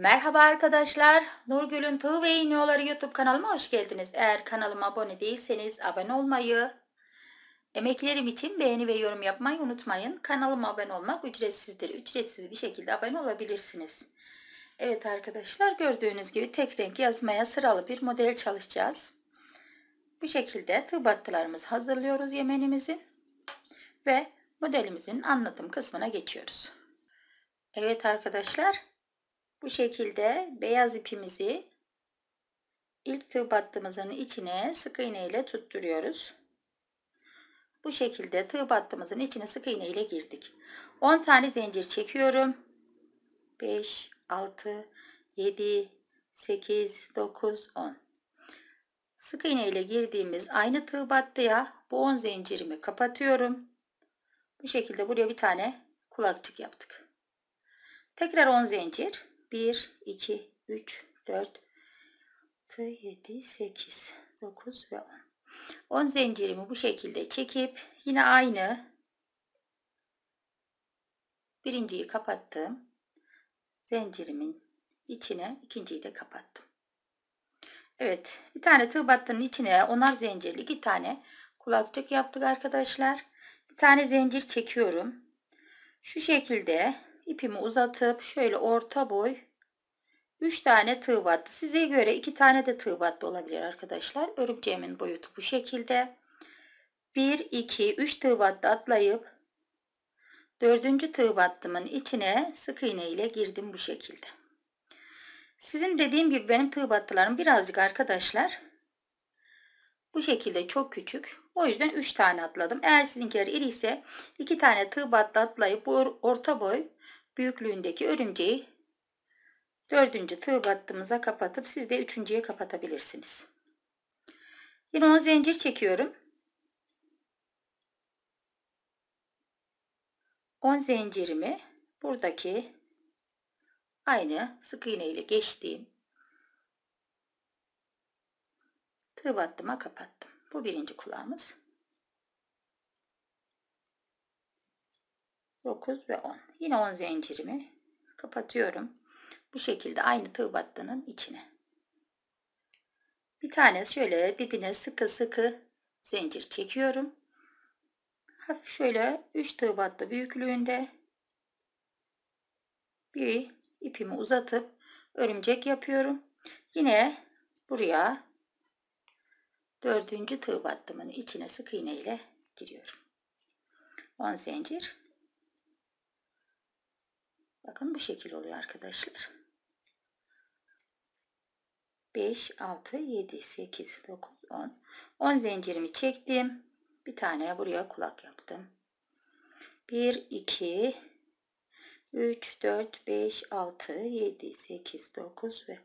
Merhaba arkadaşlar. Nurgül'ün Tığ ve İğneoları YouTube kanalıma hoş geldiniz. Eğer kanalıma abone değilseniz abone olmayı, emeklerim için beğeni ve yorum yapmayı unutmayın. Kanalıma abone olmak ücretsizdir. Ücretsiz bir şekilde abone olabilirsiniz. Evet arkadaşlar gördüğünüz gibi tek renk yazmaya sıralı bir model çalışacağız. Bu şekilde tığ battılarımızı hazırlıyoruz yemenimizi ve modelimizin anlatım kısmına geçiyoruz. Evet arkadaşlar bu şekilde beyaz ipimizi ilk tığ battığımızın içine sık iğne ile tutturuyoruz. Bu şekilde tığ battığımızın içine sık iğne ile girdik. 10 tane zincir çekiyorum. 5, 6, 7, 8, 9, 10. Sık iğne ile girdiğimiz aynı tığ battıya bu 10 zincirimi kapatıyorum. Bu şekilde buraya bir tane kulakçık yaptık. Tekrar 10 zincir. 1, 2, 3, 4, 6, 7, 8, 9 ve 10. 10 zincirimi bu şekilde çekip yine aynı birinciyi kapattım. Zincirimin içine ikinciyi de kapattım. Evet bir tane tığ battının içine onar zincirli iki tane kulakçık yaptık arkadaşlar. Bir tane zincir çekiyorum. Şu şekilde ipimi uzatıp şöyle orta boy 3 tane tığ battı. Size göre 2 tane de tığ battı olabilir arkadaşlar. Örümceğimin boyutu bu şekilde. 1, 2, 3 tığ battı atlayıp 4. tığ battımın içine sık iğne ile girdim bu şekilde. Sizin dediğim gibi benim tığ battılarım birazcık arkadaşlar bu şekilde çok küçük. O yüzden 3 tane atladım. Eğer sizinkiler iri ise 2 tane tığ battı atlayıp orta boy büyüklüğündeki örümceği dördüncü tığ battığımıza kapatıp siz de üçüncüye kapatabilirsiniz. Yine 10 zincir çekiyorum. 10 zincirimi buradaki aynı sık iğne ile geçtiğim tığ battıma kapattım. Bu birinci kulağımız. 9 ve 10. Yine 10 zincirimi kapatıyorum. Bu şekilde aynı tığ battının içine. Bir tane şöyle dibine sıkı sıkı zincir çekiyorum. Hafif şöyle 3 tığ battı büyüklüğünde bir ipimi uzatıp örümcek yapıyorum. Yine buraya dördüncü tığ battımın içine sık iğne ile giriyorum. 10 zincir Bakın bu şekil oluyor arkadaşlar. 5, 6, 7, 8, 9, 10. 10 zincirimi çektim. Bir tane buraya kulak yaptım. 1, 2, 3, 4, 5, 6, 7, 8, 9 ve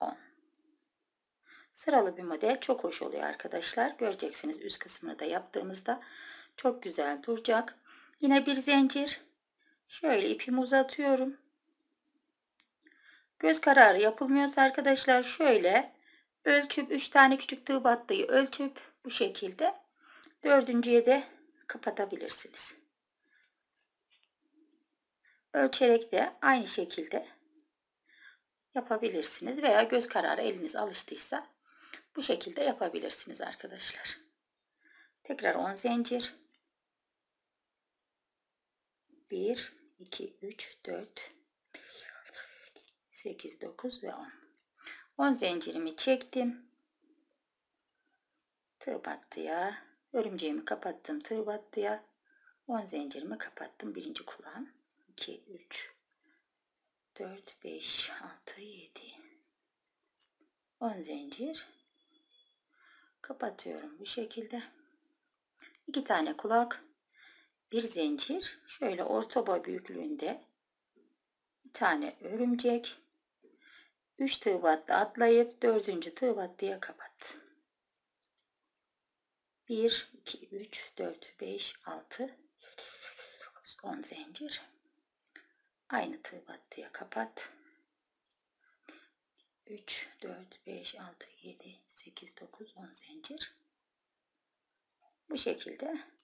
10. Sıralı bir model çok hoş oluyor arkadaşlar. Göreceksiniz üst kısmını da yaptığımızda çok güzel duracak. Yine bir zincir Şöyle ipimi uzatıyorum. Göz kararı yapılmıyorsa arkadaşlar şöyle ölçüp 3 tane küçük tığ battıyı ölçüp bu şekilde dördüncüye de kapatabilirsiniz. Ölçerek de aynı şekilde yapabilirsiniz veya göz kararı eliniz alıştıysa bu şekilde yapabilirsiniz arkadaşlar. Tekrar 10 zincir 1 2, 3, 4, 8, 9 ve 10. 10 zincirimi çektim. Tığ battıya, örümceğimi kapattım tığ battıya. 10 zincirimi kapattım birinci kulağım. 2, 3, 4, 5, 6, 7. 10 zincir. Kapatıyorum bu şekilde. 2 tane kulak bir zincir şöyle orta boy büyüklüğünde bir tane örümcek 3 tığ battı atlayıp 4. tığ battıya kapat. 1 2 3 4 5 6 7 9 10 zincir. Aynı tığ battıya kapat. 3 4 5 6 7 8 9 10 zincir. Bu şekilde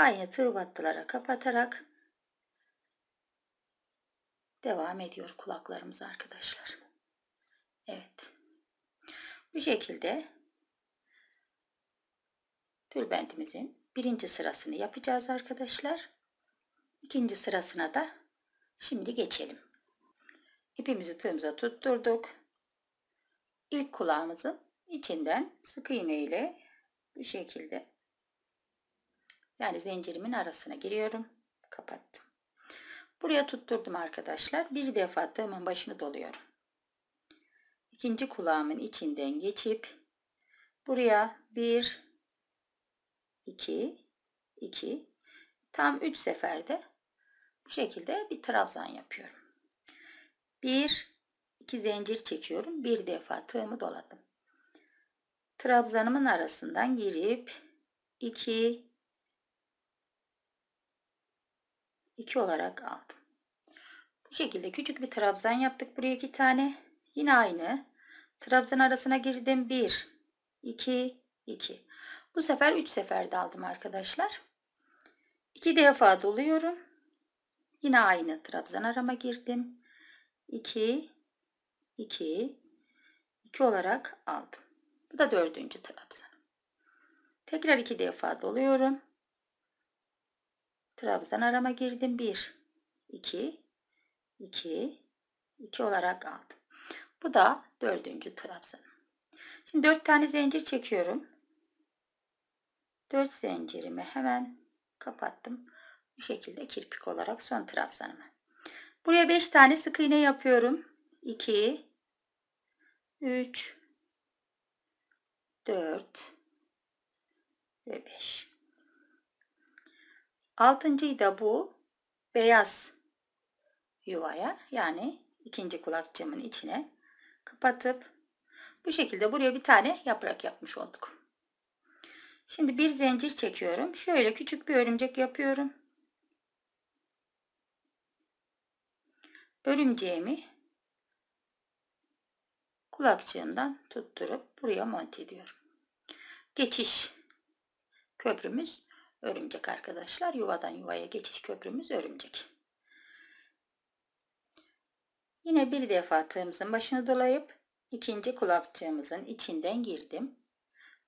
aynı tığ battılara kapatarak devam ediyor kulaklarımız arkadaşlar. Evet. Bu şekilde tülbentimizin birinci sırasını yapacağız arkadaşlar. İkinci sırasına da şimdi geçelim. İpimizi tığımıza tutturduk. İlk kulağımızın içinden sık iğne ile bu şekilde yani zincirimin arasına giriyorum. Kapattım. Buraya tutturdum arkadaşlar. Bir defa tığımın başını doluyorum. İkinci kulağımın içinden geçip buraya 1 2 2 tam 3 seferde bu şekilde bir trabzan yapıyorum. 1 2 zincir çekiyorum. Bir defa tığımı doladım. Trabzanımın arasından girip 2 2 olarak aldım. Bu şekilde küçük bir trabzan yaptık. Buraya 2 tane. Yine aynı. Trabzan arasına girdim. 1, 2, 2. Bu sefer 3 seferde aldım arkadaşlar. 2 defa doluyorum. Yine aynı trabzan arama girdim. 2, 2, 2 olarak aldım. Bu da dördüncü trabzan. Tekrar 2 defa doluyorum. Trabzan arama girdim. 1, 2, 2, 2 olarak aldım. Bu da dördüncü trabzan. Şimdi dört tane zincir çekiyorum. Dört zincirimi hemen kapattım. Bu şekilde kirpik olarak son trabzanımı. Buraya beş tane sık iğne yapıyorum. 2 3 4 ve 5 Altıncıyı da bu beyaz yuvaya yani ikinci kulakçığımın içine kapatıp bu şekilde buraya bir tane yaprak yapmış olduk. Şimdi bir zincir çekiyorum. Şöyle küçük bir örümcek yapıyorum. Örümceğimi kulakçığımdan tutturup buraya monte ediyorum. Geçiş köprümüz Örümcek arkadaşlar yuvadan yuvaya geçiş köprümüz örümcek. Yine bir defa tığımızın başını dolayıp ikinci kulakçığımızın içinden girdim.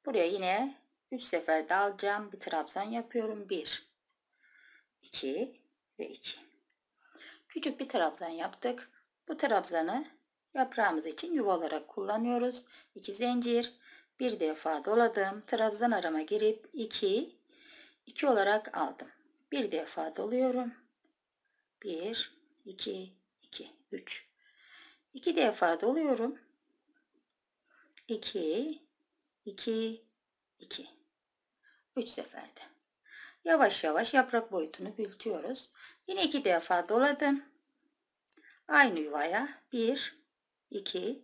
Buraya yine 3 sefer dalacağım bir trabzan yapıyorum. 1 2 ve 2. Küçük bir trabzan yaptık. Bu trabzanı yaprağımız için yuva olarak kullanıyoruz. 2 zincir, bir defa doladım. Trabzan arama girip 2 2 olarak aldım. Bir defa doluyorum. 1, 2, 2, 3. 2 defa doluyorum. 2, 2, 2. 3 seferde. Yavaş yavaş yaprak boyutunu büyütüyoruz. Yine 2 defa doladım. Aynı yuvaya 1, 2,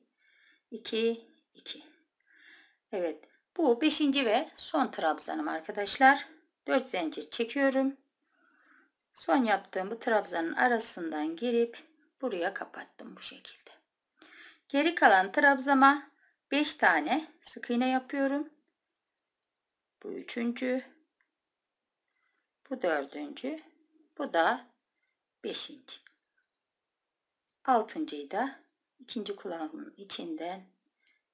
2, 2. Evet bu 5. ve son trabzanım arkadaşlar. 4 zincir çekiyorum. Son yaptığım bu trabzanın arasından girip buraya kapattım bu şekilde. Geri kalan trabzama 5 tane sık iğne yapıyorum. Bu üçüncü. Bu dördüncü. Bu da beşinci. Altıncıyı da ikinci kulağımın içinden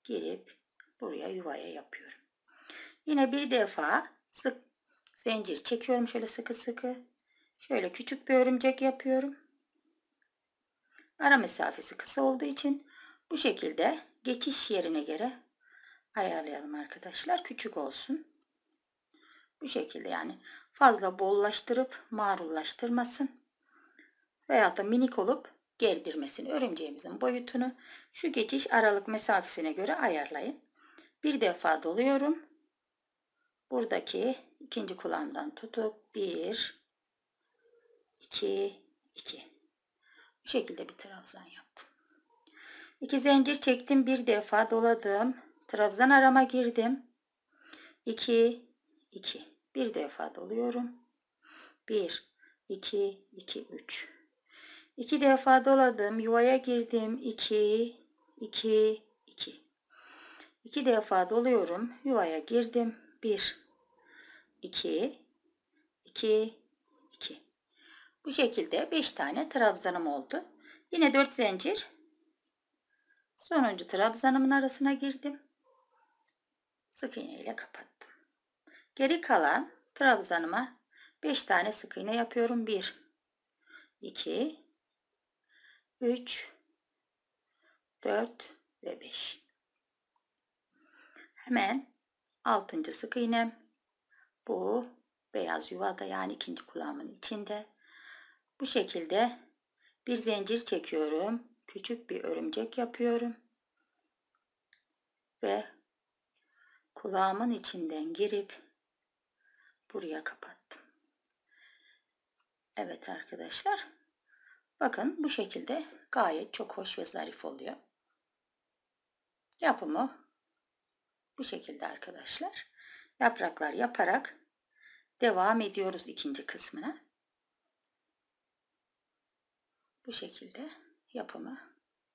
girip buraya yuvaya yapıyorum. Yine bir defa sık Zincir çekiyorum şöyle sıkı sıkı. Şöyle küçük bir örümcek yapıyorum. Ara mesafesi kısa olduğu için bu şekilde geçiş yerine göre ayarlayalım arkadaşlar. Küçük olsun. Bu şekilde yani fazla bollaştırıp marullaştırmasın. veya da minik olup gerdirmesin. Örümceğimizin boyutunu şu geçiş aralık mesafesine göre ayarlayın. Bir defa doluyorum. Buradaki ikinci kulağımdan tutup bir, iki, iki. Bu şekilde bir trabzan yaptım. İki zincir çektim bir defa doladım. Trabzan arama girdim. 2 2 bir defa doluyorum. 1 2 2 3 2 defa doladım. Yuvaya girdim. 2 2 2 2 defa doluyorum. Yuvaya girdim. 1 2, 2, 2. Bu şekilde 5 tane trabzanım oldu. Yine 4 zincir. Sonuncu trabzanımın arasına girdim. Sık iğne ile kapattım. Geri kalan trabzanıma 5 tane sık iğne yapıyorum. 1, 2, 3, 4 ve 5. Hemen 6. sık iğnem bu beyaz yuvada yani ikinci kulağımın içinde. Bu şekilde bir zincir çekiyorum. Küçük bir örümcek yapıyorum. Ve kulağımın içinden girip buraya kapattım. Evet arkadaşlar. Bakın bu şekilde gayet çok hoş ve zarif oluyor. Yapımı bu şekilde arkadaşlar yapraklar yaparak devam ediyoruz ikinci kısmına. Bu şekilde yapımı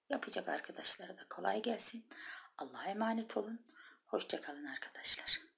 yapacak arkadaşlara da kolay gelsin. Allah'a emanet olun. Hoşçakalın arkadaşlar.